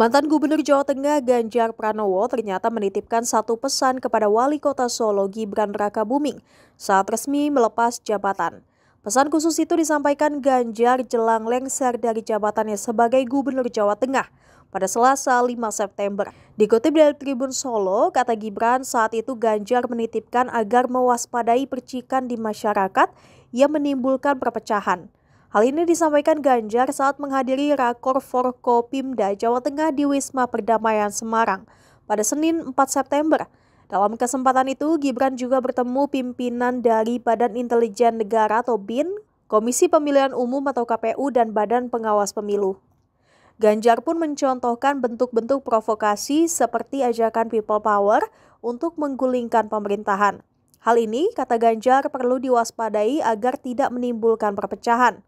Mantan Gubernur Jawa Tengah Ganjar Pranowo ternyata menitipkan satu pesan kepada Wali Kota Solo Gibran Raka Buming saat resmi melepas jabatan. Pesan khusus itu disampaikan Ganjar jelang lengser dari jabatannya sebagai Gubernur Jawa Tengah pada Selasa 5 September. Dikutip dari Tribun Solo, kata Gibran saat itu Ganjar menitipkan agar mewaspadai percikan di masyarakat yang menimbulkan perpecahan. Hal ini disampaikan Ganjar saat menghadiri Rakor Forkopimda Jawa Tengah di Wisma Perdamaian Semarang pada Senin 4 September. Dalam kesempatan itu, Gibran juga bertemu pimpinan dari Badan Intelijen Negara atau BIN, Komisi Pemilihan Umum atau KPU, dan Badan Pengawas Pemilu. Ganjar pun mencontohkan bentuk-bentuk provokasi seperti ajakan people power untuk menggulingkan pemerintahan. Hal ini, kata Ganjar, perlu diwaspadai agar tidak menimbulkan perpecahan.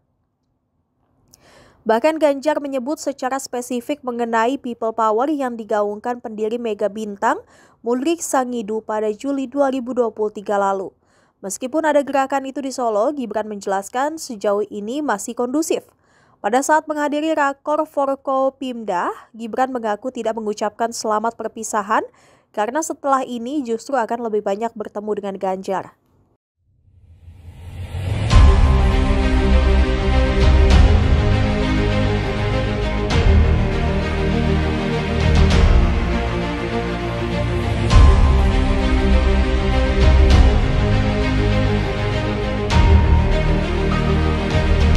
Bahkan Ganjar menyebut secara spesifik mengenai people power yang digaungkan pendiri Mega Bintang, Mulrik Sangidu pada Juli 2023 lalu. Meskipun ada gerakan itu di Solo, Gibran menjelaskan sejauh ini masih kondusif. Pada saat menghadiri rakor Forko Pimda, Gibran mengaku tidak mengucapkan selamat perpisahan karena setelah ini justru akan lebih banyak bertemu dengan Ganjar.